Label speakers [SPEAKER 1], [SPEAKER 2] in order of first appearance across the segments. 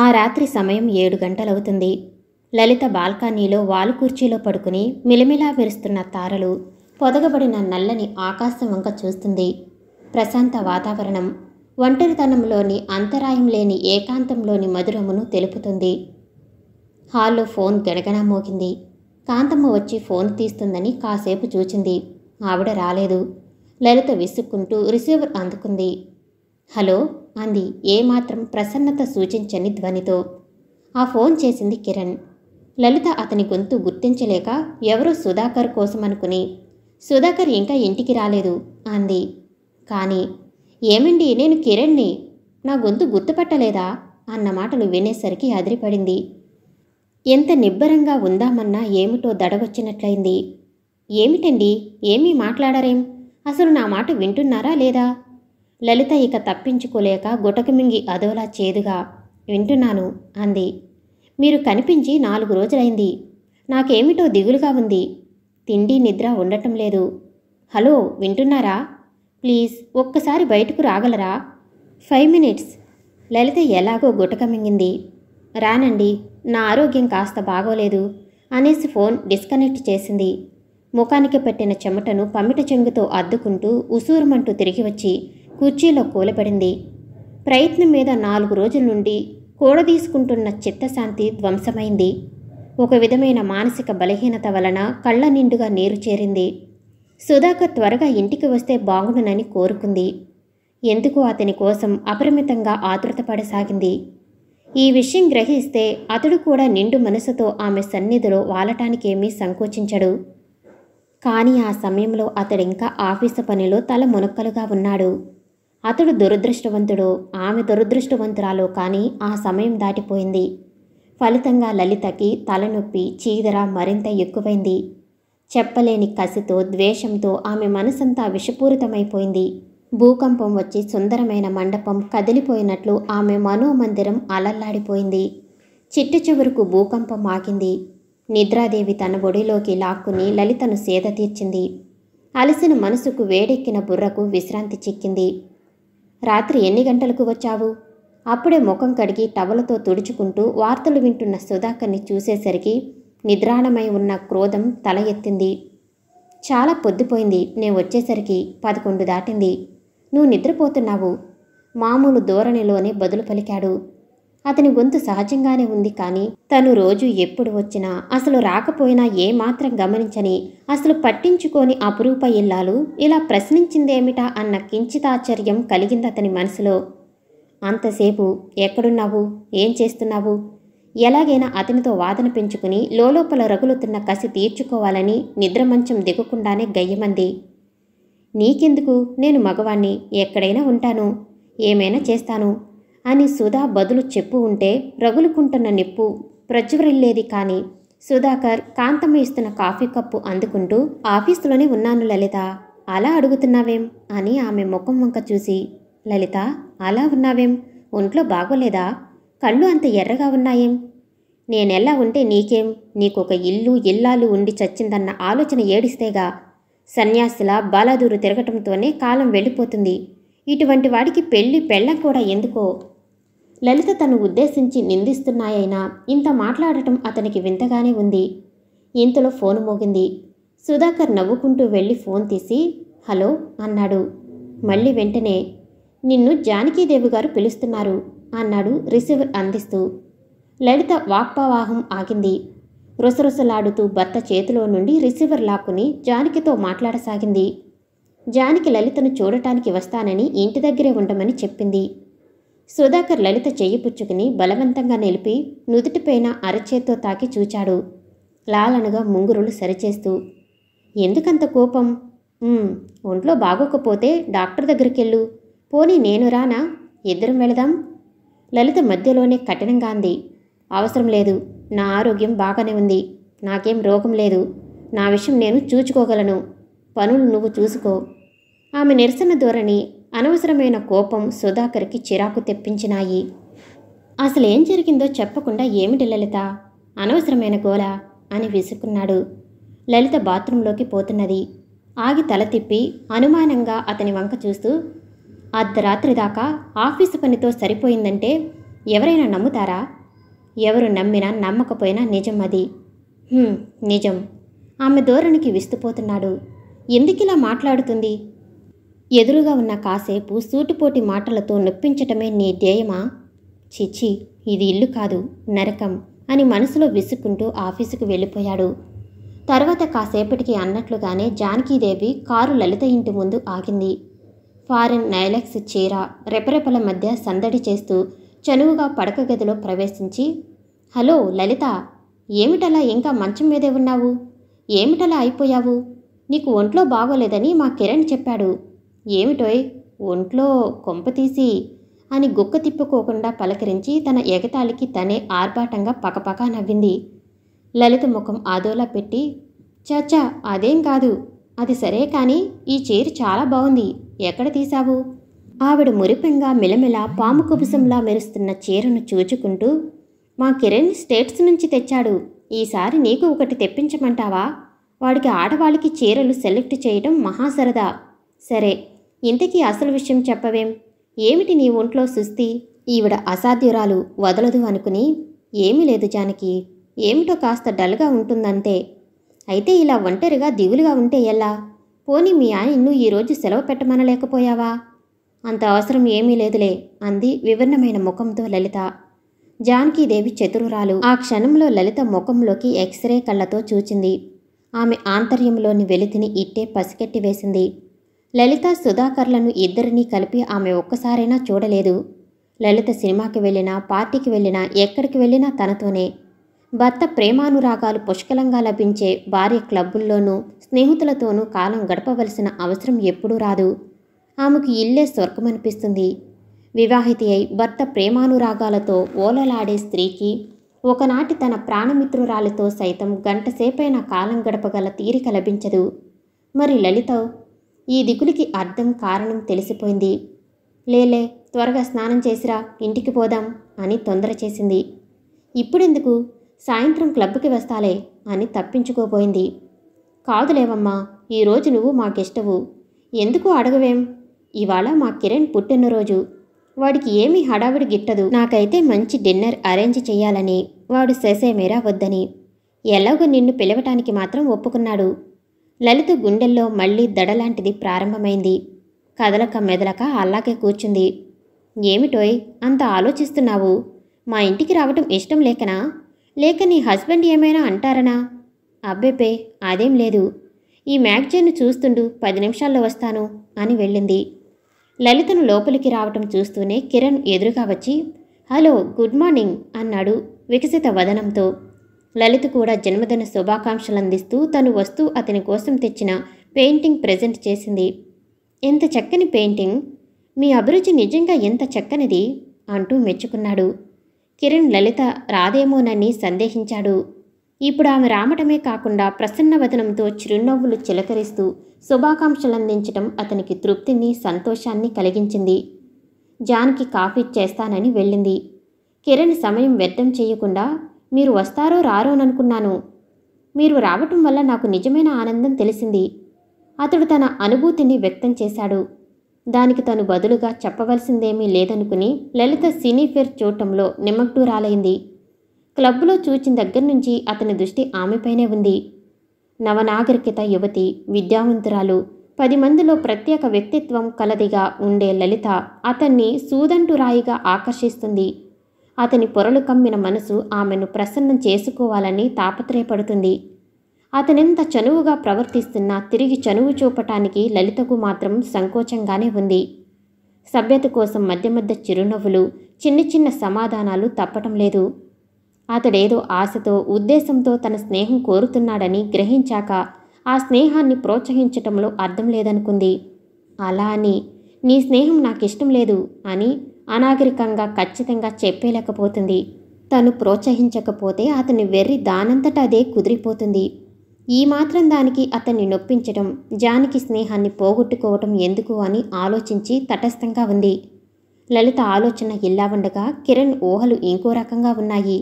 [SPEAKER 1] ఆ రాత్రి సమయం ఏడు గంటలవుతుంది లలిత బాల్కనీలో వాలు కుర్చీలో పడుకుని మిలిమిలా మెరుస్తున్న తారలు పొదగబడిన నల్లని ఆకాశం వంక చూస్తుంది ప్రశాంత వాతావరణం ఒంటరితనంలోని అంతరాయం లేని ఏకాంతంలోని మధురమును తెలుపుతుంది హాల్లో ఫోన్ గడగడా మోగింది కాంతమ్మ వచ్చి ఫోన్ తీస్తుందని కాసేపు చూచింది ఆవిడ రాలేదు లలిత విసుక్కుంటూ రిసీవర్ అందుకుంది హలో అంది ఏమాత్రం ప్రసన్నత సూచించని ధ్వనితో ఆ ఫోన్ చేసింది కిరణ్ లలిత అతని గొంతు గుర్తించలేక ఎవరో సుధాకర్ కోసమనుకుని సుధాకర్ ఇంకా ఇంటికి రాలేదు అంది కానీ ఏమండి నేను కిరణ్ని నా గొంతు గుర్తుపట్టలేదా అన్న మాటలు వినేసరికి అదిరిపడింది ఎంత నిబ్బరంగా ఉందామన్నా ఏమిటో దడవచ్చినట్లయింది ఏమిటండి ఏమీ మాట్లాడరేం అసలు నా మాట వింటున్నారా లేదా లలిత ఇక తప్పించుకోలేక గుటకమింగి అదోలా చేదుగా వింటున్నాను అంది మీరు కనిపించి నాలుగు రోజులైంది నాకేమిటో దిగులుగా ఉంది తిండి నిద్ర ఉండటం లేదు హలో వింటున్నారా ప్లీజ్ ఒక్కసారి బయటకు రాగలరా ఫైవ్ మినిట్స్ లలిత ఎలాగో గుటకమింగింది రానండి నా ఆరోగ్యం కాస్త బాగోలేదు అనేసి ఫోన్ డిస్కనెక్ట్ చేసింది ముఖానికి పెట్టిన చెమటను పమిట చెంగుతో అద్దుకుంటూ ఉసూరుమంటూ తిరిగి వచ్చి కుర్చీలో కూలబడింది ప్రయత్నం మీద నాలుగు రోజుల నుండి కూడదీసుకుంటున్న చిత్తశాంతి ధ్వంసమైంది ఒక విధమైన మానసిక బలహీనత వలన కళ్ళ నిండుగా నీరు చేరింది సుధాకర్ త్వరగా ఇంటికి వస్తే బాగుండునని కోరుకుంది ఎందుకు అతని కోసం అపరిమితంగా ఆతృతపడసాగింది ఈ విషయం గ్రహిస్తే అతడు కూడా నిండు మనసుతో ఆమె సన్నిధిలో వాలటానికేమీ సంకోచించడు కానీ ఆ సమయంలో అతడింకా ఆఫీసు పనిలో తల మునక్కలుగా ఉన్నాడు అతడు దురదృష్టవంతుడు ఆమె దురదృష్టవంతురాలు కానీ ఆ సమయం దాటిపోయింది ఫలితంగా లలితకి తలనొప్పి చీదర మరింత ఎక్కువైంది చెప్పలేని కసితో ద్వేషంతో ఆమె మనసంతా విషపూరితమైపోయింది భూకంపం వచ్చి సుందరమైన మండపం కదిలిపోయినట్లు ఆమె మనోమందిరం అలల్లాడిపోయింది చిట్టు చివరకు భూకంపం ఆగింది నిద్రాదేవి తన బొడిలోకి లాక్కుని లలితను సేద తీర్చింది అలసిన మనసుకు వేడెక్కిన బుర్రకు విశ్రాంతి చిక్కింది రాత్రి ఎన్ని గంటలకు వచ్చావు అప్పుడే ముఖం కడిగి టవలతో తుడుచుకుంటూ వార్తలు వింటున్న సుధాకర్ని చూసేసరికి నిద్రాణమై ఉన్న క్రోధం తల ఎత్తింది చాలా పొద్దుపోయింది నేను వచ్చేసరికి పదకొండు దాటింది నువ్వు నిద్రపోతున్నావు మామూలు ధోరణిలోనే బదులు పలికాడు అతని గొంతు సహజంగానే ఉంది కానీ తను రోజు ఎప్పుడు వచ్చినా అసలు రాకపోయినా ఏమాత్రం గమనించని అసలు పట్టించుకోని అపురూప ఇల్లాలు ఇలా ప్రశ్నించిందేమిటా అన్న కించితాశ్చర్యం కలిగింది అతని మనసులో అంతసేపు ఎక్కడున్నావు ఏం చేస్తున్నావు ఎలాగైనా అతనితో వాదన పెంచుకుని లోపల రగులుతున్న కసి తీర్చుకోవాలని నిద్రమంచం దిగకుండానే గయ్యమంది నీకెందుకు నేను మగవాణ్ణి ఎక్కడైనా ఉంటాను ఏమైనా చేస్తాను అని సుధా బదులు చెప్పు ఉంటే రగులుకుంటున్న నిప్పు ప్రజ్వరిల్లేది కానీ సుధాకర్ కాంతమ్మ ఇస్తున్న కాఫీ కప్పు అందుకుంటూ ఆఫీసులోనే ఉన్నాను లలిత అలా అడుగుతున్నావేం అని ఆమె ముఖం వంక చూసి లలిత అలా ఉన్నావేం ఒంట్లో బాగోలేదా కళ్ళు అంత ఎర్రగా ఉన్నాయేం నేనెలా ఉంటే నీకేం నీకొక ఇల్లు ఇల్లాలు ఉండి చచ్చిందన్న ఆలోచన ఏడిస్తేగా సన్యాసిలా బాలాదూరు తిరగటంతోనే కాలం వెళ్ళిపోతుంది ఇటువంటి వాడికి పెళ్ళి పెళ్ళం కూడా ఎందుకో లలిత తను ఉద్దేశించి నిందిస్తున్నాయైనా ఇంత మాట్లాడటం అతనికి వింతగానే ఉంది ఇంతలో ఫోన్ మోగింది సుధాకర్ నవ్వుకుంటూ వెళ్ళి ఫోన్ తీసి హలో అన్నాడు మళ్ళీ వెంటనే నిన్ను జానకీదేవి గారు పిలుస్తున్నారు అన్నాడు రిసీవర్ అందిస్తూ లలిత వాక్పవాహం ఆగింది రుసరుసలాడుతూ భర్త చేతిలో నుండి రిసీవర్ లాక్కుని జానకితో మాట్లాడసాగింది జానకి లలితను చూడటానికి వస్తానని ఇంటి దగ్గరే ఉండమని చెప్పింది సుధాకర్ లలిత చెయ్యి పుచ్చుకుని బలవంతంగా నిలిపి నుదుటిపైన అరచేత్తో తాకి చూచాడు లాలనగా ముంగురులు సరిచేస్తూ ఎందుకంత కోపం ఒంట్లో బాగోకపోతే డాక్టర్ దగ్గరికెళ్ళు పోనీ నేను రానా ఇద్దరం వెళదాం లలిత మధ్యలోనే కఠినంగా అంది అవసరం లేదు నా ఆరోగ్యం బాగానే ఉంది నాకేం రోగం లేదు నా విషయం నేను చూచుకోగలను పనులు నువ్వు చూసుకో ఆమె నిరసన ధోరణి అనవసరమైన కోపం సుధాకర్కి చిరాకు తెప్పించినాయి అసలు ఏం జరిగిందో చెప్పకుండా ఏమిటి లలిత అనవసరమైన గోల అని విసుకున్నాడు లలిత బాత్రూంలోకి పోతున్నది ఆగి తల తిప్పి అనుమానంగా అతని వంక చూస్తూ అర్ధరాత్రి దాకా ఆఫీసు పనితో సరిపోయిందంటే ఎవరైనా నమ్ముతారా ఎవరు నమ్మినా నమ్మకపోయినా నిజం అది నిజం ఆమె ధోరణికి విస్తుపోతున్నాడు ఎందుకిలా మాట్లాడుతుంది ఎదురుగా ఉన్న కాసేపు సూటిపోటి మాటలతో నొప్పించటమే నీ ధ్యేయమా చిచి ఇది ఇల్లు కాదు నరకం అని మనసులో విసుక్కుంటూ ఆఫీసుకు వెళ్ళిపోయాడు తర్వాత కాసేపటికి అన్నట్లుగానే జానకీదేవి కారు లలిత ఇంటి ముందు ఆగింది ఫారెన్ నైలెక్స్ చీర రెపరెపల మధ్య సందడి చేస్తూ చనువుగా పడక గదిలో ప్రవేశించి హలో లలిత ఏమిటలా ఇంకా మంచం మీదే ఉన్నావు ఏమిటలా అయిపోయావు నీకు ఒంట్లో బాగోలేదని మా కిరణ్ చెప్పాడు ఏమిటోయ్ ఒంట్లో కొంపతీసి అని గుక్క తిప్పుకోకుండా పలకరించి తన ఎగతాళికి తనే ఆర్భాటంగా పకపకా నవ్వింది లలిత ముఖం ఆదోలా పెట్టి చాచా అదేం కాదు అది సరే కానీ ఈ చీర చాలా బాగుంది ఎక్కడ తీశావు ఆవిడ మురిపింగా మిలమిల పాము కుబుసంలా మెరుస్తున్న చీరను చూచుకుంటూ మా కిరణ్ స్టేట్స్ నుంచి తెచ్చాడు ఈసారి నీకు ఒకటి తెప్పించమంటావా వాడికి ఆడవాళ్ళకి చీరలు సెలెక్ట్ చేయడం మహాసరదా సరే ఇంతకీ అసలు విషయం చెప్పవేం ఏమిటి నీ ఒంట్లో సుస్థి ఈవిడ అసాధ్యురాలు వదలదు అనుకుని ఏమీ లేదు జానకి ఏమిటో కాస్త డల్గా ఉంటుందంతే అయితే ఇలా ఒంటరిగా దిగులుగా ఉంటే ఎలా పోనీ మీ ఆయన్ను ఈరోజు సెలవు పెట్టమనలేకపోయావా అంత అవసరం ఏమీ లేదులే అంది వివరణమైన ముఖంతో లలిత జానకీదేవి చతురురాలు ఆ క్షణంలో లలిత ముఖంలోకి ఎక్స్రే కళ్ళతో చూచింది ఆమె ఆంతర్యంలోని వెలితిని ఇట్టే పసికెట్టి వేసింది లలిత సుధాకర్లను ఇద్దరినీ కలిపి ఆమె ఒక్కసారైనా చూడలేదు లలిత సినిమాకి వెళ్ళినా పార్టీకి వెళ్ళినా ఎక్కడికి వెళ్ళినా తనతోనే భర్త ప్రేమానురాగాలు పుష్కలంగా లభించే భార్య క్లబ్బుల్లోనూ స్నేహితులతోనూ కాలం గడపవలసిన అవసరం ఎప్పుడూ రాదు ఆమెకు ఇల్లే స్వర్గమనిపిస్తుంది వివాహితి అయి భర్త ప్రేమానురాగాలతో ఓలలాడే స్త్రీకి ఒకనాటి తన ప్రాణమిత్రురాలితో సైతం గంటసేపైనా కాలం గడపగల తీరిక లభించదు మరి లలిత ఈ దిగులుకి అర్థం కారణం తెలిసిపోయింది లేలే త్వరగా స్నానం చేసిరా ఇంటికి పోదాం అని తొందర చేసింది ఇప్పుడెందుకు సాయంత్రం క్లబ్కి వస్తాలే అని తప్పించుకోపోయింది కాదులేవమ్మా ఈరోజు నువ్వు మాకిష్టవు ఎందుకు అడగవేం ఇవాళ మా కిరణ్ పుట్టినరోజు వాడికి ఏమీ హడావిడి గిట్టదు నాకైతే మంచి డిన్నర్ అరేంజ్ చేయాలని వాడు మేరా వద్దని ఎలాగో నిన్ను పిలవటానికి మాత్రం ఒప్పుకున్నాడు లలిత గుండెల్లో మళ్ళీ దడలాంటిది ప్రారంభమైంది కదలక మెదలక అల్లాకే కూర్చుంది ఏమిటోయ్ అంత ఆలోచిస్తున్నావు మా ఇంటికి రావటం ఇష్టం లేకనా లేక నీ హస్బెండ్ ఏమైనా అంటారనా అబ్బెపే అదేం లేదు ఈ మ్యాగజైన్ను చూస్తుండు పది నిమిషాల్లో వస్తాను అని వెళ్ళింది లలితను లోపలికి రావటం చూస్తూనే కిరణ్ ఎదురుగా వచ్చి హలో గుడ్ మార్నింగ్ అన్నాడు వికసిత వదనంతో లలిత్ కూడా జన్మదిన శుభాకాంక్షలు అందిస్తూ తను వస్తూ అతని కోసం తెచ్చిన పెయింటింగ్ ప్రజెంట్ చేసింది ఎంత చక్కని పెయింటింగ్ మీ అభిరుచి నిజంగా ఎంత చక్కనిది అంటూ మెచ్చుకున్నాడు కిరణ్ లలిత రాదేమోనని సందేహించాడు ఇప్పుడు ఆమె రామటమే కాకుండా వదనంతో చిరునవ్వులు చిలకరిస్తూ శుభాకాంక్షలు అందించడం అతనికి తృప్తిని సంతోషాన్ని కలిగించింది జాన్కి కాఫీ చేస్తానని వెళ్ళింది కిరణ్ సమయం వ్యర్థం చేయకుండా మీరు వస్తారో రారో అనుకున్నాను మీరు రావటం వల్ల నాకు నిజమైన ఆనందం తెలిసింది అతడు తన అనుభూతిని వ్యక్తం చేశాడు దానికి తను బదులుగా చెప్పవలసిందేమీ లేదనుకుని లలిత సినీఫేర్ చూడటంలో నిమగ్నూరాలైంది క్లబ్లో చూచిన దగ్గర నుంచి అతని దృష్టి ఆమెపైనే ఉంది నవనాగరికత యువతి విద్యావంతురాలు పది మందిలో ప్రత్యేక వ్యక్తిత్వం కలదిగా ఉండే లలిత అతన్ని సూదంటురాయిగా ఆకర్షిస్తుంది అతని పొరలు కమ్మిన మనసు ఆమెను ప్రసన్నం చేసుకోవాలని తాపత్రయపడుతుంది అతనింత చనువుగా ప్రవర్తిస్తున్నా తిరిగి చనువు చూపటానికి లలితకు మాత్రం సంకోచంగానే ఉంది సభ్యత కోసం మధ్య మధ్య చిరునవ్వులు చిన్న చిన్న సమాధానాలు తప్పటం లేదు అతడేదో ఆశతో ఉద్దేశంతో తన స్నేహం కోరుతున్నాడని గ్రహించాక ఆ స్నేహాన్ని ప్రోత్సహించటంలో అర్థం లేదనుకుంది అలా అని నీ స్నేహం నాకిష్టం లేదు అని అనాగరికంగా ఖచ్చితంగా చెప్పేలేకపోతుంది తను ప్రోత్సహించకపోతే అతని వెర్రి దానంతట అదే కుదిరిపోతుంది ఈ మాత్రం దానికి అతన్ని నొప్పించడం జానికి స్నేహాన్ని పోగొట్టుకోవటం ఎందుకు అని ఆలోచించి తటస్థంగా ఉంది లలిత ఆలోచన ఇలా ఉండగా కిరణ్ ఊహలు ఇంకో రకంగా ఉన్నాయి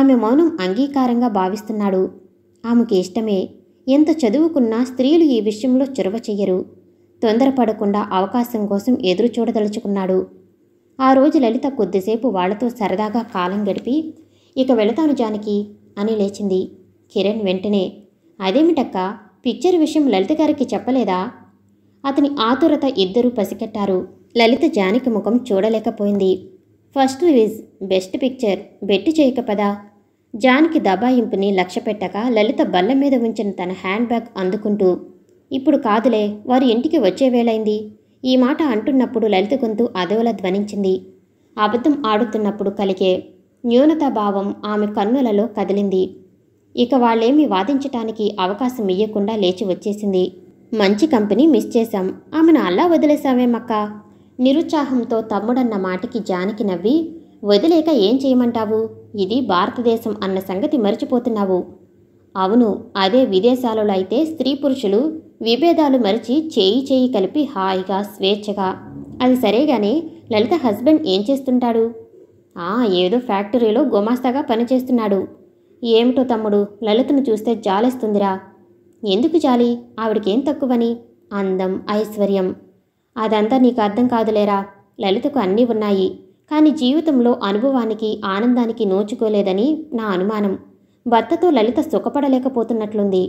[SPEAKER 1] ఆమె మౌనం అంగీకారంగా భావిస్తున్నాడు ఆమెకి ఇష్టమే ఎంత చదువుకున్నా స్త్రీలు ఈ విషయంలో చొరవ చెయ్యరు తొందరపడకుండా అవకాశం కోసం ఎదురు చూడదలుచుకున్నాడు ఆ రోజు లలిత కొద్దిసేపు వాళ్లతో సరదాగా కాలం గడిపి ఇక వెళతాను జానకి అని లేచింది కిరణ్ వెంటనే అదేమిటక్క పిక్చర్ విషయం లలిత గారికి చెప్పలేదా అతని ఆతురత ఇద్దరూ పసికట్టారు లలిత జానకి ముఖం చూడలేకపోయింది ఫస్ట్ ఈజ్ బెస్ట్ పిక్చర్ బెట్టి చేయక పదా జాన్కి దబాయింపుని లక్ష్య పెట్టక లలిత బల్ల మీద ఉంచిన తన హ్యాండ్ బ్యాగ్ అందుకుంటూ ఇప్పుడు కాదులే వారి ఇంటికి వచ్చే వేళైంది ఈ మాట అంటున్నప్పుడు లలిత గొంతు అదోల ధ్వనించింది అబద్ధం ఆడుతున్నప్పుడు కలిగే న్యూనతాభావం ఆమె కన్నులలో కదిలింది ఇక వాళ్ళేమి వాదించటానికి అవకాశం ఇయ్యకుండా లేచి వచ్చేసింది మంచి కంపెనీ మిస్ చేశాం ఆమెను అలా వదిలేశావేమక్క నిరుత్సాహంతో తమ్ముడన్న మాటకి జానకి నవ్వి వదిలేక ఏం చేయమంటావు ఇది భారతదేశం అన్న సంగతి మర్చిపోతున్నావు అవును అదే విదేశాలలో అయితే స్త్రీ పురుషులు విభేదాలు మరిచి చేయి చేయి కలిపి హాయిగా స్వేచ్ఛగా అది సరేగానే లలిత హస్బెండ్ ఏం చేస్తుంటాడు ఆ ఏదో ఫ్యాక్టరీలో గుమాస్తాగా పనిచేస్తున్నాడు ఏమిటో తమ్ముడు లలితను చూస్తే జాలేస్తుందిరా ఎందుకు జాలి ఆవిడకేం తక్కువని అందం ఐశ్వర్యం అదంతా నీకు అర్థం కాదులేరా లలితకు అన్నీ ఉన్నాయి కానీ జీవితంలో అనుభవానికి ఆనందానికి నోచుకోలేదని నా అనుమానం భర్తతో లలిత సుఖపడలేకపోతున్నట్లుంది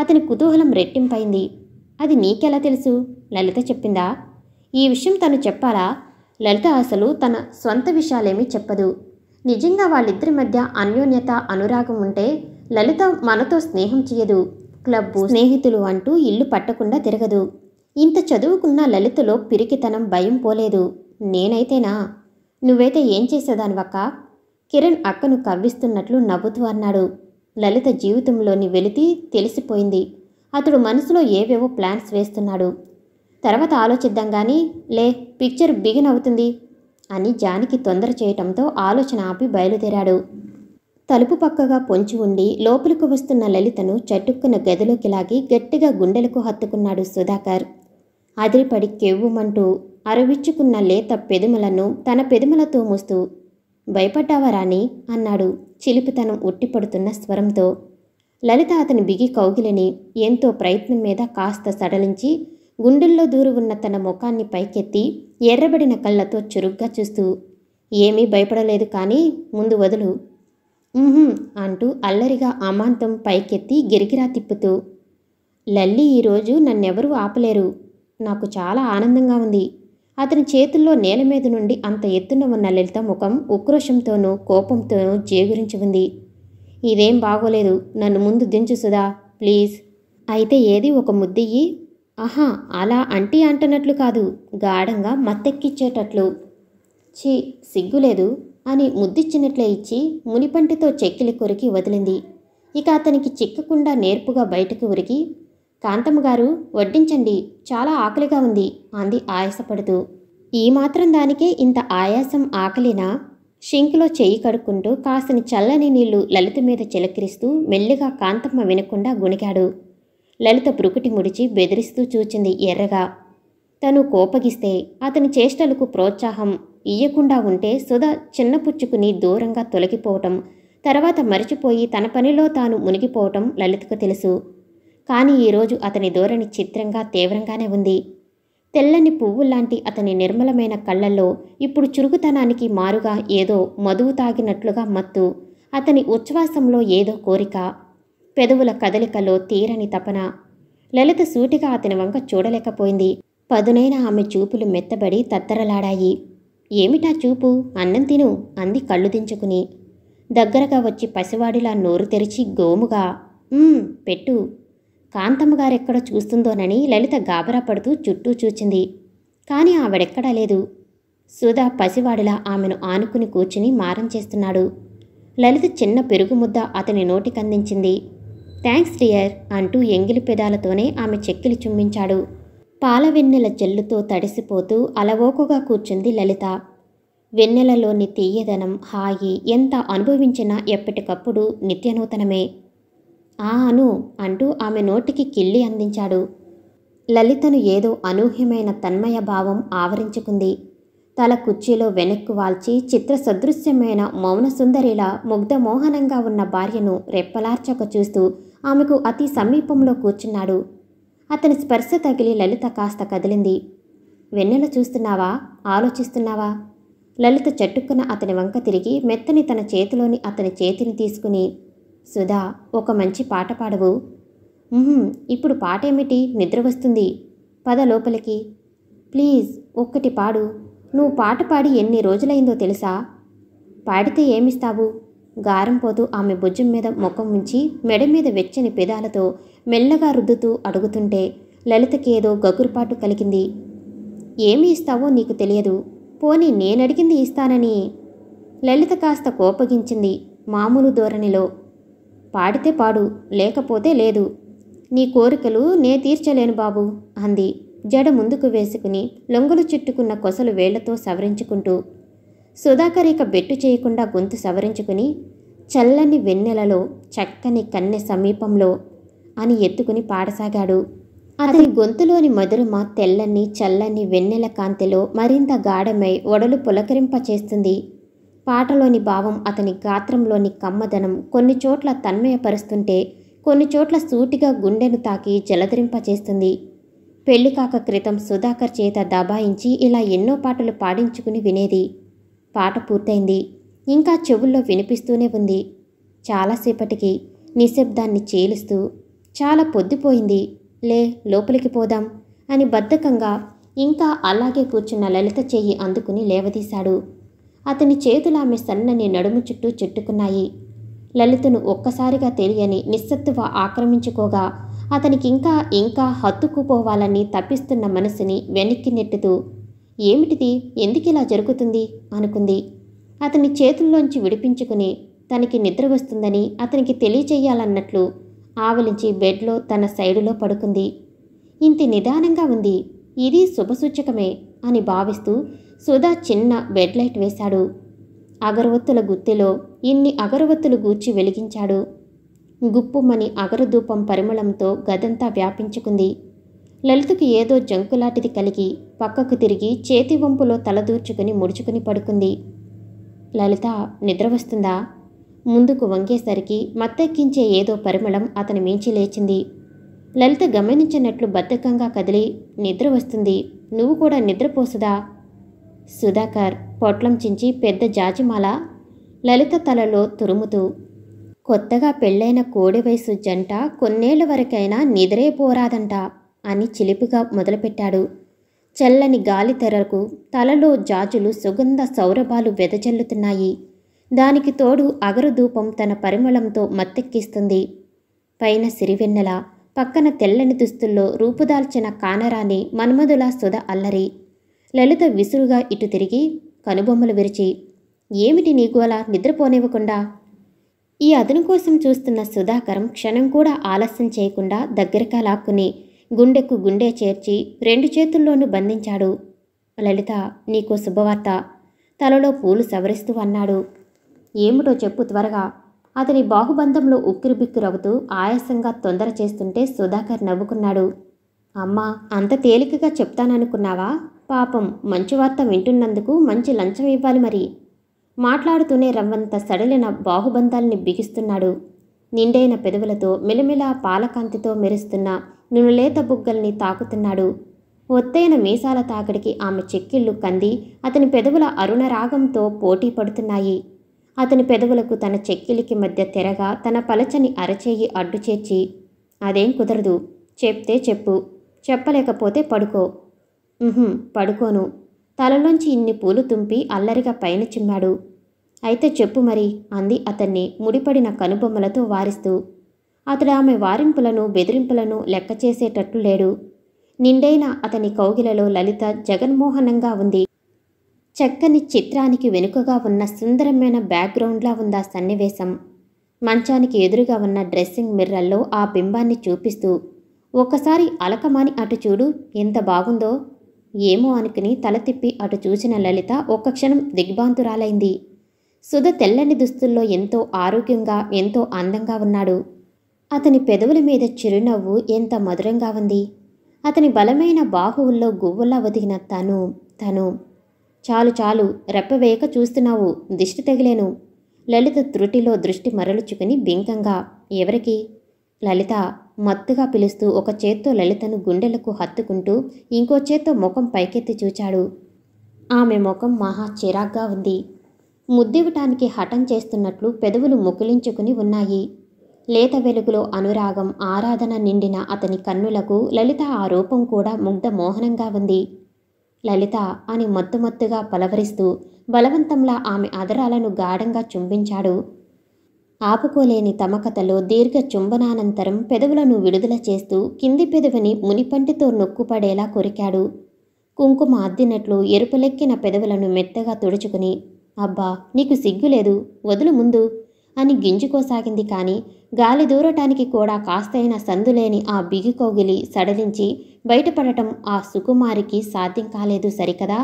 [SPEAKER 1] అతని కుతూహలం రెట్టింపైంది అది నీకెలా తెలుసు లలిత చెప్పిందా ఈ విషయం తను చెప్పాలా లలిత అసలు తన సొంత విషయాలేమీ చెప్పదు నిజంగా వాళ్ళిద్దరి మధ్య అన్యోన్యత అనురాగం ఉంటే లలిత మనతో స్నేహం చేయదు క్లబ్బు స్నేహితులు అంటూ ఇల్లు పట్టకుండా తిరగదు ఇంత చదువుకున్న లలితలో పిరికితనం భయం పోలేదు నేనైతేనా నువ్వైతే ఏం చేసేదానివక్క కిరణ్ అక్కను కవ్విస్తున్నట్లు నవ్వుతూ అన్నాడు లలిత జీవితంలోని వెలితి తెలిసిపోయింది అతడు మనసులో ఏవేవో ప్లాన్స్ వేస్తున్నాడు తర్వాత ఆలోచిద్దాం కానీ లే పిక్చర్ బిగిన్ అవుతుంది అని జానికి తొందర చేయటంతో ఆలోచన ఆపి బయలుదేరాడు తలుపు పక్కగా పొంచి ఉండి లోపలికి వస్తున్న లలితను చటుక్కున గదిలోకి లాగి గట్టిగా గుండెలకు హత్తుకున్నాడు సుధాకర్ అదిరిపడి కెవ్వుమంటూ అరవిచ్చుకున్న లేత పెదుమలను తన పెదుమలతో మూస్తూ భయపడ్డావా రాణి అన్నాడు చిలిపితనం ఉట్టిపడుతున్న స్వరంతో లలిత అతని బిగి కౌగిలిని ఎంతో ప్రయత్నం మీద కాస్త సడలించి గుండెల్లో దూరు ఉన్న తన ముఖాన్ని పైకెత్తి ఎర్రబడిన కళ్ళతో చురుగ్గా చూస్తూ ఏమీ భయపడలేదు కానీ ముందు వదులు అంటూ అల్లరిగా అమాంతం పైకెత్తి గిరిగిరా తిప్పుతూ లల్లి ఈరోజు నన్నెవరూ ఆపలేరు నాకు చాలా ఆనందంగా ఉంది అతని చేతుల్లో నేల మీద నుండి అంత ఎత్తున ఉన్న లలిత ముఖం ఉక్రోషంతోనూ కోపంతోనూ జేగురించి ఉంది ఇదేం బాగోలేదు నన్ను ముందు దించు సుధా ప్లీజ్ అయితే ఏది ఒక ముద్దయ్యి ఆహా అలా అంటీ అంటున్నట్లు కాదు గాఢంగా మత్తెక్కిచ్చేటట్లు ఛీ సిగ్గులేదు అని ముద్దిచ్చినట్లే ఇచ్చి మునిపంటితో చెక్కిలి కొరికి వదిలింది ఇక అతనికి చిక్కకుండా నేర్పుగా బయటకు ఉరికి కాంతమ్మ గారు వడ్డించండి చాలా ఆకలిగా ఉంది అంది ఆయాసపడుతూ ఈ మాత్రం దానికే ఇంత ఆయాసం ఆకలినా షింక్లో చేయి కడుక్కుంటూ కాసిన చల్లని నీళ్లు లలిత మీద చిలకిరిస్తూ మెల్లిగా కాంతమ్మ వినకుండా గుణిగాడు లలిత పురుకుటి ముడిచి బెదిరిస్తూ చూచింది ఎర్రగా తను కోపగిస్తే అతని చేష్టలకు ప్రోత్సాహం ఇయ్యకుండా ఉంటే సుధ చిన్నపుచ్చుకుని దూరంగా తొలగిపోవటం తర్వాత మరిచిపోయి తన పనిలో తాను మునిగిపోవటం లలితకు తెలుసు కానీ ఈరోజు అతని ధోరణి చిత్రంగా తీవ్రంగానే ఉంది తెల్లని పువ్వుల్లాంటి అతని నిర్మలమైన కళ్ళల్లో ఇప్పుడు చురుకుతనానికి మారుగా ఏదో మధువు తాగినట్లుగా మత్తు అతని ఉచ్ఛ్వాసంలో ఏదో కోరిక పెదవుల కదలికలో తీరని తపన లలిత సూటిగా అతని వంక చూడలేకపోయింది పదునైన ఆమె చూపులు మెత్తబడి తత్తరలాడాయి ఏమిటా చూపు అన్నం తిను అంది కళ్ళు దించుకుని దగ్గరగా వచ్చి పసివాడిలా నోరు తెరిచి గోముగా పెట్టు కాంతమ్మ గారెక్కడ చూస్తుందోనని లలిత గాబరా పడుతూ చుట్టూ చూచింది కానీ ఆవిడెక్కడా లేదు సుధా పసివాడిలా ఆమెను ఆనుకుని కూర్చుని మారం చేస్తున్నాడు లలిత చిన్న పెరుగు ముద్ద అతని నోటికందించింది థ్యాంక్స్ డియర్ అంటూ ఎంగిలి పెదాలతోనే ఆమె చెక్కిలి చుమ్మించాడు పాల వెన్నెల జల్లుతో తడిసిపోతూ అలవోకుగా కూర్చుంది లలిత వెన్నెలలోని తీయదనం హాయి ఎంత అనుభవించినా ఎప్పటికప్పుడు నిత్యనూతనమే ఆ అను అంటూ ఆమె నోటికి కిళ్ళి అందించాడు లలితను ఏదో అనూహ్యమైన తన్మయ భావం ఆవరించుకుంది తల కుర్చీలో వెనక్కు వాల్చి చిత్ర సదృశ్యమైన మౌన సుందరిలా ముగ్ధమోహనంగా ఉన్న భార్యను రెప్పలార్చక చూస్తూ ఆమెకు అతి సమీపంలో కూర్చున్నాడు అతని స్పర్శ తగిలి లలిత కాస్త కదిలింది వెన్నెల చూస్తున్నావా ఆలోచిస్తున్నావా లలిత చట్టుకున్న అతని వంక తిరిగి మెత్తని తన చేతిలోని అతని చేతిని తీసుకుని సుధా ఒక మంచి పాట పాడవు ఇప్పుడు పాట ఏమిటి నిద్ర వస్తుంది పద లోపలికి ప్లీజ్ ఒక్కటి పాడు నువ్వు పాట పాడి ఎన్ని రోజులైందో తెలుసా పాడితే ఏమిస్తావు పోతూ ఆమె భుజం మీద ముఖం ఉంచి మెడ మీద వెచ్చని పెదాలతో మెల్లగా రుద్దుతూ అడుగుతుంటే లలితకి ఏదో గగురుపాటు కలిగింది ఏమి ఇస్తావో నీకు తెలియదు పోనీ నేనడిగింది ఇస్తానని లలిత కాస్త కోపగించింది మామూలు ధోరణిలో పాడితే పాడు లేకపోతే లేదు నీ కోరికలు నే తీర్చలేను బాబు అంది జడ ముందుకు వేసుకుని లొంగులు చుట్టుకున్న కొసలు వేళ్లతో సవరించుకుంటూ సుధాకర్ ఇక బెట్టు చేయకుండా గొంతు సవరించుకుని చల్లని వెన్నెలలో చక్కని కన్నె సమీపంలో అని ఎత్తుకుని పాడసాగాడు అతని గొంతులోని మధురమ తెల్లని చల్లని వెన్నెల కాంతిలో మరింత గాఢమై ఒడలు పులకరింపచేస్తుంది పాటలోని భావం అతని గాత్రంలోని కమ్మదనం కొన్ని చోట్ల తన్మయపరుస్తుంటే కొన్ని చోట్ల సూటిగా గుండెను తాకి జలధరింపచేస్తుంది పెళ్లి కాక క్రితం సుధాకర్ చేత దబాయించి ఇలా ఎన్నో పాటలు పాడించుకుని వినేది పాట పూర్తయింది ఇంకా చెవుల్లో వినిపిస్తూనే ఉంది చాలాసేపటికి నిశ్శబ్దాన్ని చేలుస్తూ చాలా పొద్దుపోయింది లే లోపలికి పోదాం అని బద్ధకంగా ఇంకా అలాగే కూర్చున్న లలిత చేయి అందుకుని లేవదీశాడు అతని చేతులు ఆమె సన్నని నడుము చుట్టూ చుట్టుకున్నాయి లలితను ఒక్కసారిగా తెలియని నిస్సత్తువ ఆక్రమించుకోగా అతనికింకా ఇంకా హత్తుకుపోవాలని తప్పిస్తున్న మనసుని వెనక్కి నెట్టుతూ ఏమిటిది ఎందుకిలా జరుగుతుంది అనుకుంది అతని చేతుల్లోంచి విడిపించుకుని తనకి నిద్ర వస్తుందని అతనికి తెలియచేయాలన్నట్లు ఆవలించి బెడ్లో తన సైడులో పడుకుంది ఇంత నిదానంగా ఉంది ఇది శుభసూచకమే అని భావిస్తూ సుధా చిన్న బెడ్ లైట్ వేశాడు అగరవత్తుల గుత్తిలో ఇన్ని అగరవత్తులు గూర్చి వెలిగించాడు గుప్పుమని అగరదూపం పరిమళంతో గదంతా వ్యాపించుకుంది లలితకు ఏదో జంకులాంటిది కలిగి పక్కకు తిరిగి చేతి వంపులో తలదూర్చుకుని ముడుచుకుని పడుకుంది లలిత నిద్ర వస్తుందా ముందుకు వంగేసరికి మత్తెక్కించే ఏదో పరిమళం అతని మించి లేచింది లలిత గమనించినట్లు బద్ధకంగా కదిలి నిద్ర వస్తుంది నువ్వు కూడా నిద్రపోసుదా సుధాకర్ పొట్లం చించి పెద్ద జాజిమాల లలిత తలలో తురుముతూ కొత్తగా పెళ్ళైన కోడి వయసు జంట కొన్నేళ్ల వరకైనా నిద్రే పోరాదంట అని చిలిపిగా మొదలుపెట్టాడు చల్లని గాలి తెరకు తలలో జాజులు సుగంధ సౌరభాలు వెదజల్లుతున్నాయి దానికి తోడు అగరుధూపం తన పరిమళంతో మత్తెక్కిస్తుంది పైన సిరివెన్నెల పక్కన తెల్లని దుస్తుల్లో రూపుదాల్చిన కానరాని మన్మధుల సుధ అల్లరి లలిత విసురుగా ఇటు తిరిగి కనుబొమ్మలు విరిచి ఏమిటి నీకు అలా నిద్రపోనివ్వకుండా ఈ అతను కోసం చూస్తున్న సుధాకరం క్షణం కూడా ఆలస్యం చేయకుండా దగ్గరకా లాక్కుని గుండెకు గుండె చేర్చి రెండు చేతుల్లోనూ బంధించాడు లలిత నీకో శుభవార్త తలలో పూలు సవరిస్తూ అన్నాడు ఏమిటో చెప్పు త్వరగా అతని బాహుబంధంలో ఉక్కిరిబిక్కిరవుతూ ఆయాసంగా తొందర చేస్తుంటే సుధాకర్ నవ్వుకున్నాడు అమ్మా అంత తేలికగా చెప్తాననుకున్నావా పాపం మంచి వార్త వింటున్నందుకు మంచి లంచం ఇవ్వాలి మరి మాట్లాడుతూనే రవ్వంత సడలిన బాహుబంధాల్ని బిగిస్తున్నాడు నిండైన పెదవులతో మిలమిలా పాలకాంతితో మెరుస్తున్న నునులేత బుగ్గల్ని తాకుతున్నాడు ఒత్తైన మీసాల తాకడికి ఆమె చెక్కిళ్ళు కంది అతని పెదవుల అరుణ రాగంతో పోటీ పడుతున్నాయి అతని పెదవులకు తన చెక్కిలికి మధ్య తెరగా తన పలచని అరచేయి అడ్డు చేర్చి అదేం కుదరదు చెప్తే చెప్పు చెప్పలేకపోతే పడుకో పడుకోను తలలోంచి ఇన్ని పూలు తుంపి అల్లరిగా పైన చిమ్మాడు అయితే చెప్పు మరి అంది అతన్ని ముడిపడిన కనుబొమ్మలతో వారిస్తూ అతడు ఆమె వారింపులను బెదిరింపులను లెక్క చేసేటట్లు లేడు నిండైన అతని కౌగిలలో లలిత జగన్మోహనంగా ఉంది చక్కని చిత్రానికి వెనుకగా ఉన్న సుందరమైన బ్యాక్గ్రౌండ్లా ఉందా సన్నివేశం మంచానికి ఎదురుగా ఉన్న డ్రెస్సింగ్ మిర్రల్లో ఆ బింబాన్ని చూపిస్తూ ఒకసారి అలకమాని అటు చూడు ఎంత బాగుందో ఏమో అనుకుని తల తిప్పి అటు చూసిన లలిత ఒక్క క్షణం దిగ్భాంతురాలైంది సుధ తెల్లని దుస్తుల్లో ఎంతో ఆరోగ్యంగా ఎంతో అందంగా ఉన్నాడు అతని పెదవుల మీద చిరునవ్వు ఎంత మధురంగా ఉంది అతని బలమైన బాహువుల్లో గువ్వలా వదిగిన తను తను చాలు చాలు రెప్పవేయక చూస్తున్నావు దిష్టి తగిలేను లలిత త్రుటిలో దృష్టి మరలుచుకుని బింకంగా ఎవరికి లలిత మత్తుగా పిలుస్తూ ఒక చేత్తో లలితను గుండెలకు హత్తుకుంటూ ఇంకో చేత్తో ముఖం పైకెత్తి చూచాడు ఆమె ముఖం మహా చిరాగ్గా ఉంది ముద్దివ్వటానికి హఠం చేస్తున్నట్లు పెదవులు ముకులించుకుని ఉన్నాయి లేత వెలుగులో అనురాగం ఆరాధన నిండిన అతని కన్నులకు లలిత ఆ రూపం కూడా ముగ్ధ మోహనంగా ఉంది లలిత అని మత్తుమత్తుగా పలవరిస్తూ బలవంతంలా ఆమె అదరాలను గాఢంగా చుంబించాడు ఆపుకోలేని తమకథలో దీర్ఘ చుంబనానంతరం పెదవులను విడుదల చేస్తూ కింది పెదవిని మునిపంటితో నొక్కుపడేలా కొరికాడు కుంకుమ అద్దినట్లు ఎరుపులెక్కిన పెదవులను మెత్తగా తుడుచుకుని అబ్బా నీకు సిగ్గులేదు వదులు ముందు అని గింజుకోసాగింది కానీ గాలి దూరటానికి కూడా కాస్తైన సందులేని ఆ బిగికోగిలి సడలించి బయటపడటం ఆ సుకుమారికి సాధ్యం కాలేదు సరికదా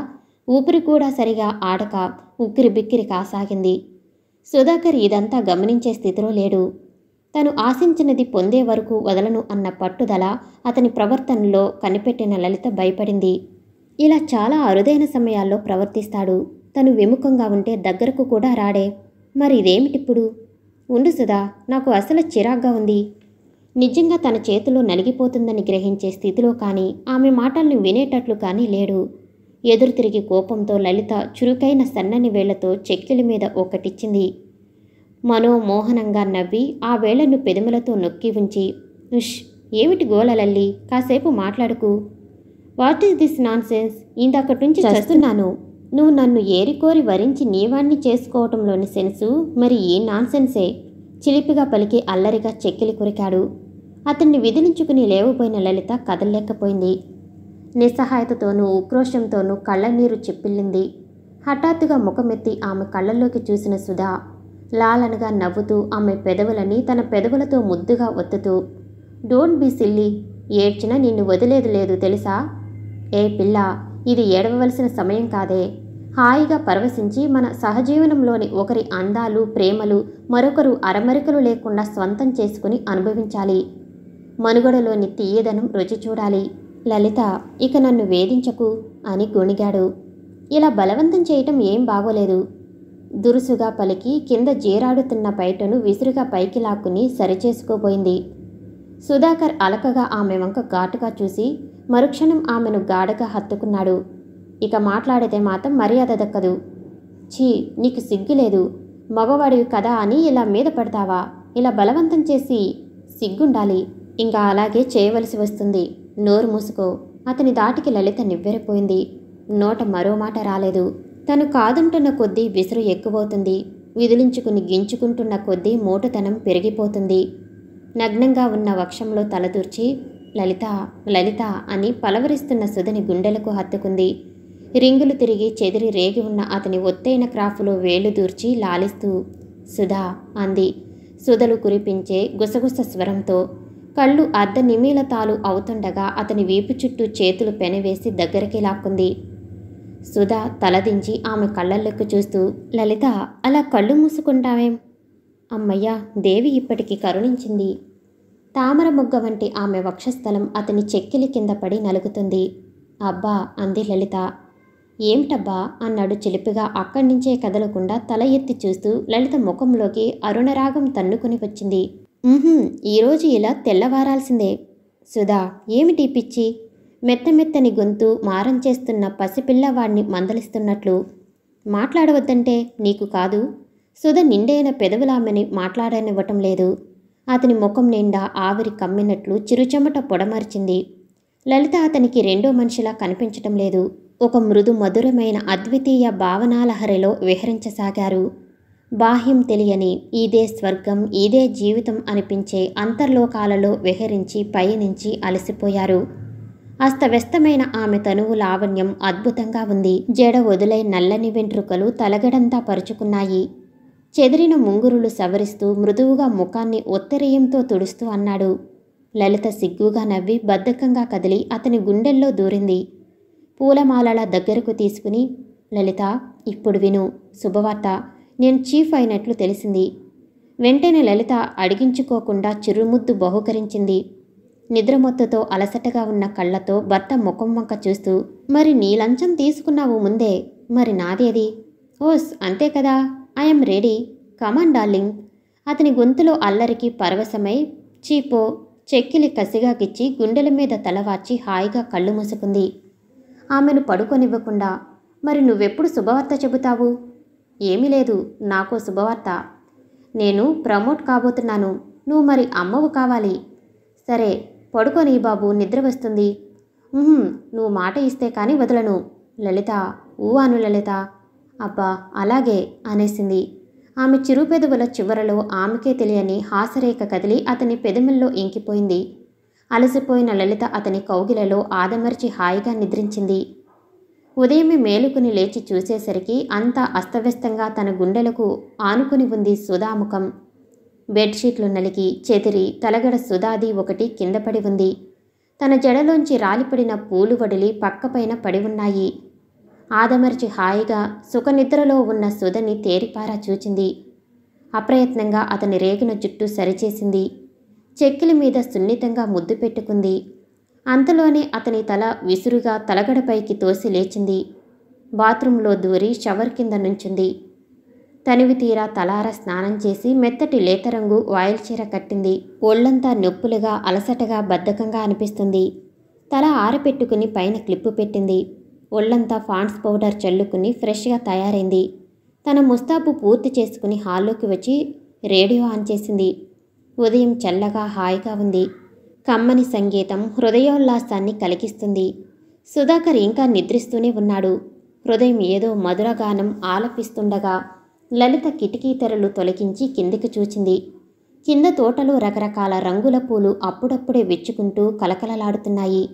[SPEAKER 1] ఊపిరి కూడా సరిగా ఆడక ఉక్కిరి బిక్కిరి కాసాగింది సుధాకర్ ఇదంతా గమనించే స్థితిలో లేడు తను ఆశించినది పొందే వరకు వదలను అన్న పట్టుదల అతని ప్రవర్తనలో కనిపెట్టిన లలిత భయపడింది ఇలా చాలా అరుదైన సమయాల్లో ప్రవర్తిస్తాడు తను విముఖంగా ఉంటే దగ్గరకు కూడా రాడే మరి ఇదేమిటిప్పుడు ఉండు సుధా నాకు అసలు చిరాగ్గా ఉంది నిజంగా తన చేతిలో నలిగిపోతుందని గ్రహించే స్థితిలో కానీ ఆమె మాటల్ని వినేటట్లు కానీ లేడు ఎదురు తిరిగి కోపంతో లలిత చురుకైన సన్నని వేళ్లతో చెక్కిలి మీద ఒకటిచ్చింది మనోమోహనంగా నవ్వి ఆ వేళ్లను పెదములతో నొక్కి ఉంచి ఉష్ ఏమిటి గోలలల్లి కాసేపు మాట్లాడుకు what is this nonsense ఇందాకటి నుంచి చేస్తున్నాను నువ్వు నన్ను ఏరికోరి వరించి నీవాణ్ణి చేసుకోవటంలోని సెన్సు మరి ఏ నాన్సెన్సే చిలిపిగా పలికి అల్లరిగా చెక్కిలి కొరికాడు అతన్ని విదిలించుకుని లేవబోయిన లలిత కదలలేకపోయింది నిస్సహాయతతోనూ ఉక్రోషంతోనూ కళ్ళనీరు చెప్పిల్లింది హఠాత్తుగా ముఖమెత్తి ఆమె కళ్ళల్లోకి చూసిన సుధా లాలనగా నవ్వుతూ ఆమె పెదవులని తన పెదవులతో ముద్దుగా ఒత్తుతూ డోంట్ బీ సిల్లీ ఏడ్చినా నిన్ను వదిలేదు లేదు తెలుసా ఏ పిల్ల ఇది ఏడవలసిన సమయం కాదే హాయిగా పరవశించి మన సహజీవనంలోని ఒకరి అందాలు ప్రేమలు మరొకరు అరమరికలు లేకుండా స్వంతం చేసుకుని అనుభవించాలి మనుగడలోని తీయదనం రుచి చూడాలి లలిత ఇక నన్ను వేధించకు అని గుణిగాడు ఇలా బలవంతం చేయటం ఏం బాగోలేదు దురుసుగా పలికి కింద జీరాడుతున్న బయటను విసురుగా పైకి లాక్కుని సరిచేసుకోబోయింది సుధాకర్ అలకగా ఆమె వంక ఘాటుగా చూసి మరుక్షణం ఆమెను గాఢగా హత్తుకున్నాడు ఇక మాట్లాడితే మాత్రం మర్యాద దక్కదు ఛీ నీకు సిగ్గులేదు మగవాడివి కదా అని ఇలా మీద పడతావా ఇలా బలవంతం చేసి సిగ్గుండాలి ఇంకా అలాగే చేయవలసి వస్తుంది నోరు మూసుకో అతని దాటికి లలిత నివ్వెరపోయింది నోట మరో మాట రాలేదు తను కాదంటున్న కొద్దీ విసురు ఎక్కువవుతుంది విదిలించుకుని గించుకుంటున్న కొద్దీ మూటతనం పెరిగిపోతుంది నగ్నంగా ఉన్న వక్షంలో తలదూర్చి లలిత లలిత అని పలవరిస్తున్న సుధని గుండెలకు హత్తుకుంది రింగులు తిరిగి చెదిరి రేగి ఉన్న అతని ఒత్తైన క్రాఫ్లో వేలు దూర్చి లాలిస్తూ సుధా అంది సుధలు కురిపించే గుసగుస స్వరంతో కళ్ళు అర్ధ నిమీలతాలు అవుతుండగా అతని వీపు చుట్టూ చేతులు పెనవేసి దగ్గరికి లాక్కుంది సుధా తలదించి ఆమె కళ్ళల్లోకి చూస్తూ లలిత అలా కళ్ళు మూసుకుంటావేం అమ్మయ్య దేవి ఇప్పటికీ కరుణించింది తామర మొగ్గ వంటి ఆమె వక్షస్థలం అతని చెక్కిలి కింద పడి నలుగుతుంది అబ్బా అంది లలిత ఏమిటబ్బా అన్నాడు చిలిపిగా అక్కడి నుంచే కదలకుండా తల ఎత్తి చూస్తూ లలిత ముఖంలోకి అరుణరాగం తన్నుకుని వచ్చింది ఈరోజు ఇలా తెల్లవారాల్సిందే సుధా ఏమిటి పిచ్చి మెత్తమెత్తని గొంతు మారం చేస్తున్న పసిపిల్లవాడిని మందలిస్తున్నట్లు మాట్లాడవద్దంటే నీకు కాదు సుధ నిండైన పెదవులామని మాట్లాడనివ్వటం లేదు అతని ముఖం నిండా ఆవిరి కమ్మినట్లు చిరుచెమట పొడమర్చింది లలిత అతనికి రెండో మనిషిలా కనిపించటం లేదు ఒక మృదు మధురమైన అద్వితీయ భావనాలహరిలో విహరించసాగారు బాహ్యం తెలియని ఇదే స్వర్గం ఇదే జీవితం అనిపించే అంతర్లోకాలలో విహరించి పయనించి అలసిపోయారు అస్తవ్యస్తమైన ఆమె తనువు లావణ్యం అద్భుతంగా ఉంది జడ వదులై నల్లని వెంట్రుకలు తలగడంతా పరుచుకున్నాయి చెదిరిన ముంగురులు సవరిస్తూ మృదువుగా ముఖాన్ని ఒత్తరేయంతో తుడుస్తూ అన్నాడు లలిత సిగ్గుగా నవ్వి బద్ధకంగా కదిలి అతని గుండెల్లో దూరింది పూలమాలల దగ్గరకు తీసుకుని లలిత ఇప్పుడు విను శుభవార్త నేను చీఫ్ అయినట్లు తెలిసింది వెంటనే లలిత అడిగించుకోకుండా చిరుముద్దు బహుకరించింది నిద్రమత్తుతో అలసటగా ఉన్న కళ్ళతో భర్త ముఖం వంక చూస్తూ మరి నీ లంచం తీసుకున్నావు ముందే మరి నాదేది ఓస్ అంతే కదా ఐఎమ్ రెడీ కమాన్ డార్లింగ్ అతని గొంతులో అల్లరికి పరవశమై చీపో చెక్కిలి కసిగా గిచ్చి గుండెల మీద తలవార్చి హాయిగా కళ్ళు మూసుకుంది ఆమెను పడుకొనివ్వకుండా మరి నువ్వెప్పుడు శుభవార్త చెబుతావు ఏమీ లేదు నాకో శుభవార్త నేను ప్రమోట్ కాబోతున్నాను నువ్వు మరి అమ్మవు కావాలి సరే పడుకొని బాబు నిద్ర వస్తుంది నువ్వు మాట ఇస్తే కానీ వదలను లలిత ఊ అను లలిత అబ్బా అలాగే అనేసింది ఆమె చిరుపెదవుల చివరలో ఆమెకే తెలియని హాసరేఖ కదిలి అతని పెదమిల్లో ఇంకిపోయింది అలసిపోయిన లలిత అతని కౌగిలలో ఆదమర్చి హాయిగా నిద్రించింది ఉదయమే మేలుకుని లేచి చూసేసరికి అంతా అస్తవ్యస్తంగా తన గుండెలకు ఆనుకుని ఉంది సుధాముఖం బెడ్షీట్లు నలిగి చెదిరి తలగడ సుధాది ఒకటి కిందపడి ఉంది తన జడలోంచి రాలిపడిన పూలు వడిలి పక్కపైన పడి ఉన్నాయి ఆదమర్చి హాయిగా సుఖనిద్రలో ఉన్న సుధని తేరిపారా చూచింది అప్రయత్నంగా అతని రేగిన జుట్టు సరిచేసింది చెక్కిలి మీద సున్నితంగా ముద్దు పెట్టుకుంది అంతలోనే అతని తల విసురుగా తలగడపైకి తోసి లేచింది బాత్రూంలో దూరి షవర్ కింద నుంచింది తనివి తీరా తలార స్నానం చేసి మెత్తటి లేతరంగు వాయిల్ చీర కట్టింది ఒళ్ళంతా నొప్పులుగా అలసటగా బద్ధకంగా అనిపిస్తుంది తల ఆరపెట్టుకుని పైన క్లిప్పు పెట్టింది ఒళ్ళంతా ఫాండ్స్ పౌడర్ చల్లుకుని ఫ్రెష్గా తయారైంది తన ముస్తాబు పూర్తి చేసుకుని హాల్లోకి వచ్చి రేడియో ఆన్ చేసింది ఉదయం చల్లగా హాయిగా ఉంది కమ్మని సంగీతం హృదయోల్లాసాన్ని కలిగిస్తుంది సుధాకర్ ఇంకా నిద్రిస్తూనే ఉన్నాడు హృదయం ఏదో మధురగానం ఆలపిస్తుండగా లలిత కిటికీ తెరలు తొలగించి కిందికి చూచింది కింద తోటలో రకరకాల రంగుల పూలు అప్పుడప్పుడే విచ్చుకుంటూ కలకలలాడుతున్నాయి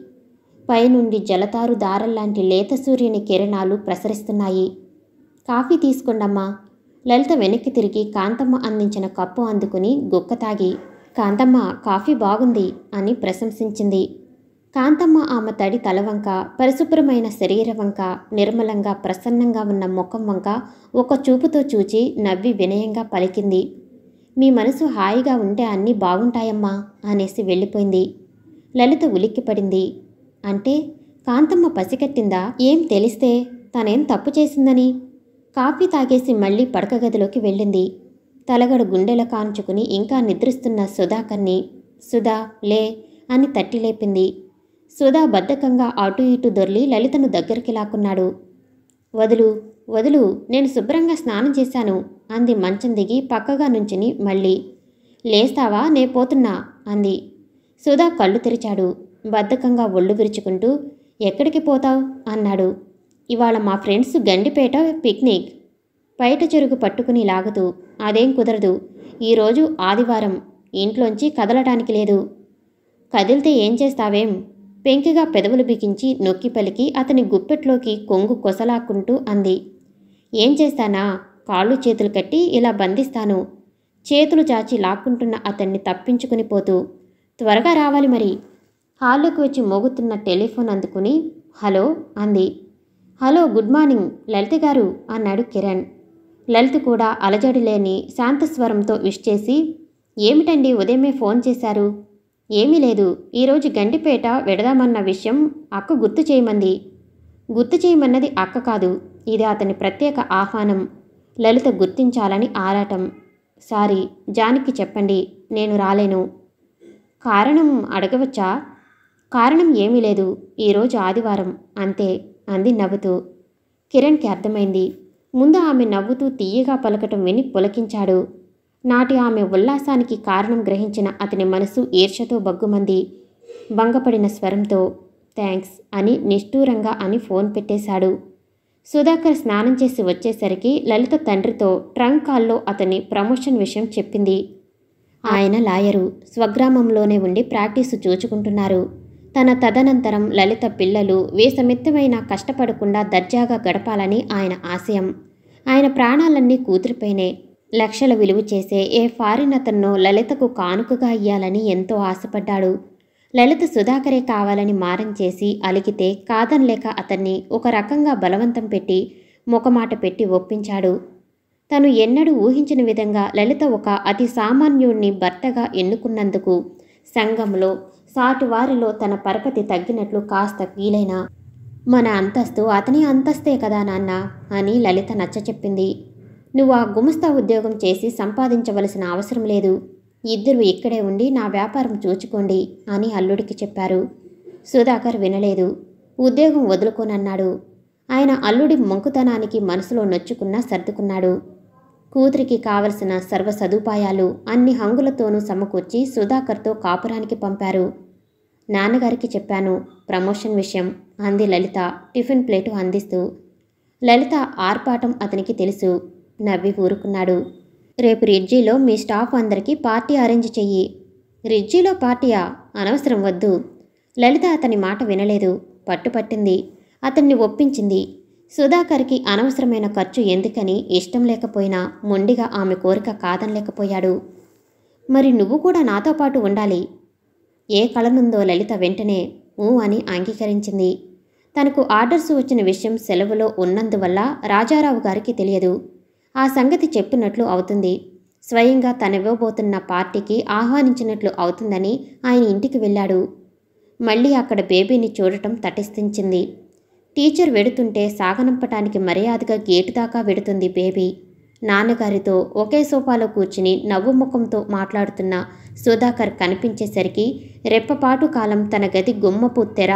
[SPEAKER 1] పైనుండి జలతారు దారల్లాంటి లేత సూర్యుని కిరణాలు ప్రసరిస్తున్నాయి కాఫీ తీసుకుండమ్మా లలిత వెనక్కి తిరిగి కాంతమ్మ అందించిన కప్పు అందుకుని గుక్క తాగి కాంతమ్మ కాఫీ బాగుంది అని ప్రశంసించింది కాంతమ్మ ఆమె తడి తలవంక పరిశుభ్రమైన శరీర వంక నిర్మలంగా ప్రసన్నంగా ఉన్న ముఖం వంక ఒక చూపుతో చూచి నవ్వి వినయంగా పలికింది మీ మనసు హాయిగా ఉంటే అన్నీ బాగుంటాయమ్మా అనేసి వెళ్ళిపోయింది లలిత ఉలిక్కిపడింది అంటే కాంతమ్మ పసికట్టిందా ఏం తెలిస్తే తనేం తప్పు చేసిందని కాఫీ తాగేసి మళ్ళీ పడక గదిలోకి వెళ్ళింది తలగడు గుండెల కాంచుకుని ఇంకా నిద్రిస్తున్న సుధాకర్ని సుధా లే అని తట్టి లేపింది సుధా బద్ధకంగా అటు ఇటు దొర్లి లలితను దగ్గరికి లాక్కున్నాడు వదులు వదులు నేను శుభ్రంగా స్నానం చేశాను అంది మంచం దిగి పక్కగా నుంచుని మళ్ళీ లేస్తావా నే పోతున్నా అంది సుధా కళ్ళు తెరిచాడు బద్ధకంగా ఒళ్ళు విరుచుకుంటూ ఎక్కడికి పోతావు అన్నాడు ఇవాళ మా ఫ్రెండ్స్ గండిపేట పిక్నిక్ బయట చెరుగు పట్టుకుని లాగుతూ అదేం కుదరదు ఈరోజు ఆదివారం ఇంట్లోంచి కదలటానికి లేదు కదిలితే ఏం చేస్తావేం పెంకిగా పెదవులు బిగించి నొక్కి పలికి అతని గుప్పెట్లోకి కొంగు కొసలాక్కుంటూ అంది ఏం చేస్తానా కాళ్ళు చేతులు కట్టి ఇలా బంధిస్తాను చేతులు చాచి లాక్కుంటున్న అతన్ని తప్పించుకుని పోతూ త్వరగా రావాలి మరి హాల్లోకి వచ్చి మోగుతున్న టెలిఫోన్ అందుకుని హలో అంది హలో గుడ్ మార్నింగ్ లలిత గారు అన్నాడు కిరణ్ లలిత్ కూడా అలజడి లేని శాంతస్వరంతో విష్ చేసి ఏమిటండి ఉదయమే ఫోన్ చేశారు ఏమీ లేదు ఈరోజు గండిపేట విడదామన్న విషయం అక్క గుర్తు చేయమంది గుర్తు చేయమన్నది అక్క కాదు ఇది అతని ప్రత్యేక ఆహ్వానం లలిత గుర్తించాలని ఆరాటం సారీ జానికి చెప్పండి నేను రాలేను కారణం అడగవచ్చా కారణం ఏమీ లేదు ఈరోజు ఆదివారం అంతే అంది నవ్వుతూ కిరణ్కి అర్థమైంది ముందు ఆమె నవ్వుతూ తీయగా పలకటం విని పులకించాడు నాటి ఆమె ఉల్లాసానికి కారణం గ్రహించిన అతని మనసు ఈర్షతో బగ్గుమంది భంగపడిన స్వరంతో థ్యాంక్స్ అని నిష్ఠూరంగా అని ఫోన్ పెట్టేశాడు సుధాకర్ స్నానం చేసి వచ్చేసరికి లలిత తండ్రితో ట్రంక్ కాల్లో అతని ప్రమోషన్ విషయం చెప్పింది ఆయన లాయరు స్వగ్రామంలోనే ఉండి ప్రాక్టీసు చూచుకుంటున్నారు తన తదనంతరం లలిత పిల్లలు వేసమిత్తమైన కష్టపడకుండా దర్జాగా గడపాలని ఆయన ఆశయం ఆయన ప్రాణాలన్నీ కూతురిపైనే లక్షల విలువ చేసే ఏ ఫారిన్ అతన్నో లలితకు కానుకగా ఇయ్యాలని ఎంతో ఆశపడ్డాడు లలిత సుధాకరే కావాలని మారం చేసి అలిగితే కాదనలేక అతన్ని ఒక రకంగా బలవంతం పెట్టి ముఖమాట పెట్టి ఒప్పించాడు తను ఎన్నడూ ఊహించిన విధంగా లలిత ఒక అతి సామాన్యుణ్ణి భర్తగా ఎన్నుకున్నందుకు సంఘంలో సాటివారిలో తన పరపతి తగ్గినట్లు కాస్త వీలైనా మన అంతస్తు అతని అంతస్తే కదా నాన్న అని లలిత నచ్చ చెప్పింది నువ్వు ఆ గుమస్తా ఉద్యోగం చేసి సంపాదించవలసిన అవసరం లేదు ఇద్దరు ఇక్కడే ఉండి నా వ్యాపారం చూచుకోండి అని అల్లుడికి చెప్పారు సుధాకర్ వినలేదు ఉద్యోగం వదులుకోనన్నాడు ఆయన అల్లుడి మొంకుతనానికి మనసులో నొచ్చుకున్నా సర్దుకున్నాడు కూతురికి కావలసిన సర్వ సదుపాయాలు అన్ని హంగులతోనూ సమకూర్చి సుధాకర్తో కాపురానికి పంపారు నాన్నగారికి చెప్పాను ప్రమోషన్ విషయం అంది లలిత టిఫిన్ ప్లేటు అందిస్తూ లలిత ఆర్పాటం అతనికి తెలుసు నవ్వి ఊరుకున్నాడు రేపు రిడ్జీలో మీ స్టాఫ్ అందరికీ పార్టీ అరేంజ్ చెయ్యి రిడ్జీలో పార్టీయా అనవసరం వద్దు లలిత అతని మాట వినలేదు పట్టుపట్టింది అతన్ని ఒప్పించింది సుధాకర్కి అనవసరమైన ఖర్చు ఎందుకని ఇష్టం లేకపోయినా మొండిగా ఆమె కోరిక కాదనలేకపోయాడు మరి నువ్వు కూడా నాతో పాటు ఉండాలి ఏ కళనుందో లలిత వెంటనే ఊ అని అంగీకరించింది తనకు ఆర్డర్స్ వచ్చిన విషయం సెలవులో ఉన్నందువల్ల రాజారావు గారికి తెలియదు ఆ సంగతి చెప్పినట్లు అవుతుంది స్వయంగా తనివ్వబోతున్న పార్టీకి ఆహ్వానించినట్లు అవుతుందని ఆయన ఇంటికి వెళ్ళాడు మళ్ళీ అక్కడ బేబీని చూడటం తటిస్థించింది టీచర్ వెడుతుంటే సాగనంపటానికి మర్యాదగా గేటు దాకా వెడుతుంది బేబీ నాన్నగారితో ఒకే సోఫాలో కూర్చుని నవ్వు ముఖంతో మాట్లాడుతున్న సుధాకర్ కనిపించేసరికి రెప్పపాటు కాలం తన గది గుమ్మపు తెర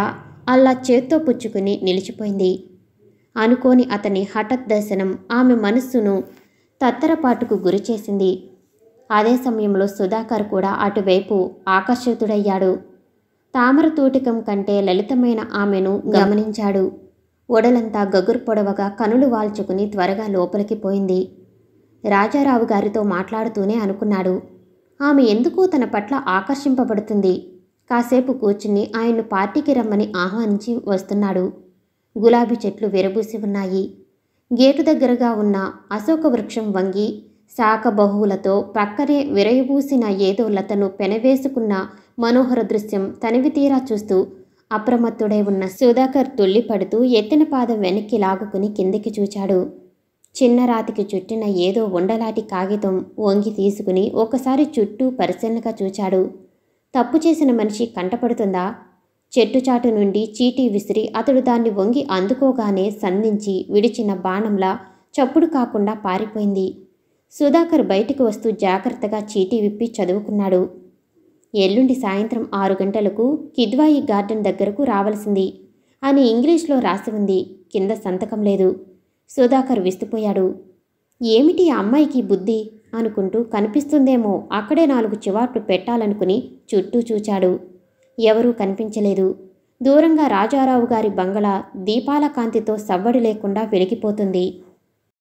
[SPEAKER 1] అలా చేత్తో పుచ్చుకుని నిలిచిపోయింది అనుకోని అతని హఠత్ దర్శనం ఆమె మనస్సును తత్తరపాటుకు గురిచేసింది అదే సమయంలో సుధాకర్ కూడా అటువైపు ఆకర్షితుడయ్యాడు తామర తూటికం కంటే లలితమైన ఆమెను గమనించాడు ఓడలంతా గగురు పొడవగా కనులు వాల్చుకుని త్వరగా లోపలికి పోయింది రాజారావు గారితో మాట్లాడుతూనే అనుకున్నాడు ఆమె ఎందుకు తన పట్ల ఆకర్షింపబడుతుంది కాసేపు కూర్చుని ఆయన్ను పార్టీకి రమ్మని ఆహ్వానించి వస్తున్నాడు గులాబీ చెట్లు విరబూసి ఉన్నాయి గేటు దగ్గరగా ఉన్న అశోక వృక్షం వంగి శాఖ బహువులతో ప్రక్కనే విరయబూసిన ఏదో లతను పెనవేసుకున్న మనోహర దృశ్యం తనివి తీరా చూస్తూ అప్రమత్తుడై ఉన్న సుధాకర్ తుల్లిపడుతూ ఎత్తిన పాదం వెనక్కి లాగుకుని కిందికి చూచాడు చిన్న రాతికి చుట్టిన ఏదో ఉండలాటి కాగితం వంగి తీసుకుని ఒకసారి చుట్టూ పరిశీలనగా చూచాడు తప్పు చేసిన మనిషి కంటపడుతుందా చెట్టుచాటు నుండి చీటీ విసిరి అతడు దాన్ని వంగి అందుకోగానే సంధించి విడిచిన బాణంలా చప్పుడు కాకుండా పారిపోయింది సుధాకర్ బయటికి వస్తూ జాగ్రత్తగా చీటీ విప్పి చదువుకున్నాడు ఎల్లుండి సాయంత్రం ఆరు గంటలకు కిద్వాయి గార్డెన్ దగ్గరకు రావలసింది అని ఇంగ్లీష్లో రాసి ఉంది కింద సంతకం లేదు సుధాకర్ విస్తుపోయాడు ఏమిటి అమ్మాయికి బుద్ధి అనుకుంటూ కనిపిస్తుందేమో అక్కడే నాలుగు చివాట్లు పెట్టాలనుకుని చుట్టూ చూచాడు ఎవరూ కనిపించలేదు దూరంగా రాజారావు గారి బంగళ దీపాల కాంతితో సవ్వడి లేకుండా వెలిగిపోతుంది